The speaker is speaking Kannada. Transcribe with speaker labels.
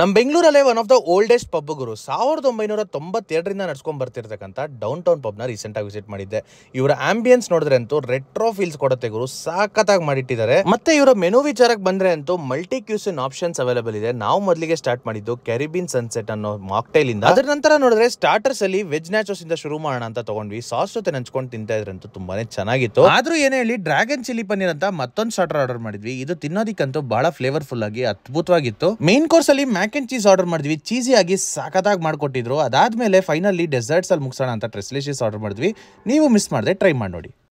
Speaker 1: ನಮ್ಮ ಬೆಂಗಳೂರಲ್ಲೇ one of the oldest pub ಗುರು ಸಾವಿರದ ಒಂಬೈನೂರ ತೊಂಬತ್ತೆರಡರಿಂದ ನಡ್ಸ್ಕೊಂಡು ಬರ್ತಿರ್ತಕ್ಕಂಥ ಡೌನ್ ಟೌನ್ ಪಬ್ನ ರೀಸೆಂಟಾಗಿ ವಿಸಿಟ್ ಮಾಡಿದ್ದೆ ಇವರ ಆಂಬಿಯನ್ಸ್ ನೋಡಿದ್ರೆ ಅಂತೂ ರೆಟ್ರೋ ಫೀಲ್ಸ್ ಕೊಡುತ್ತೆ ಗುರು ಸಾಕತ್ತಾಗಿ ಮಾಡಿಟ್ಟಿದ್ದಾರೆ ಮತ್ತೆ ಇವರ ಮೆನು ವಿಚಾರಕ್ಕೆ ಬಂದರೆ ಅಂತೂ ಮಲ್ಟಿ ಕ್ಯೂಸಿನ್ ಆಪ್ಷನ್ಸ್ ಅವೈಲೇಬಲ್ ಇದೆ ನಾವು ಮೊದಲಿಗೆ ಸ್ಟಾರ್ಟ್ ಮಾಡಿದ್ದು ಕೆರಿಬಿನ್ ಸನ್ಸೆಟ್ ಅನ್ನೋ ಮಾಕ್ಟೈಲ್ ಇಂದ ಅದರ ನಂತರ ನೋಡಿದ್ರೆ ಸ್ಟಾರ್ಟರ್ಸ್ ಅಲ್ಲಿ ವೆಜ್ ನ್ಯಾಚೋಸ್ ಇಂದ ಶುರು ಮಾಡೋಣ ಅಂತ ತಗೊಂಡ್ವಿ ಸಾಸ್ ಜೊತೆ ನೆಂಚ್ಕೊಂಡು ತಿಂತಾ ಇದ್ರೆ ಅಂತೂ ತುಂಬಾನೇ ಚೆನ್ನಾಗಿತ್ತು ಆದ್ರೂ ಏನೇ ಹೇಳಿ ಡ್ರ್ಯಾಗನ್ ಚಿಲ್ಲಿ ಪನ್ನೀರ್ ಅಂತ ಮತ್ತೊಂದು ಸ್ಟಾರ್ಟರ್ ಆರ್ಡರ್ ಮಾಡಿದ್ವಿ ಇದು ತಿನ್ನೋದಿಕ್ಕಂತೂ ಬಹಳ ಫ್ಲೇವರ್ಫುಲ್ ಆಗಿ ಅದ್ಭುತವಾಗಿತ್ತು ಮೇನ್ ಕೋರ್ಸ್ ಅಲ್ಲಿ ಮ್ಯಾಕ್ ಆ್ಯಂಡ್ ಚೀಸ್ ಆರ್ಡರ್ ಮಾಡಿದ್ವಿ ಆಗಿ ಸಾಕತ್ತಾಗಿ ಮಾಡಿಕೊಟ್ಟಿದ್ರು ಅದಾದಮೇಲೆ ಫೈನಲಿ ಡೆಸರ್ಟ್ಸಲ್ಲಿ ಮುಗಿಸೋಣ ಅಂತ ಟ್ರೆಸ್ಲಿಷಿಸ್ ಆರ್ಡರ್ ಮಾಡಿದ್ವಿ ನೀವು ಮಿಸ್ ಮಾಡಿದೆ ಟ್ರೈ ಮಾಡಿ ನೋಡಿ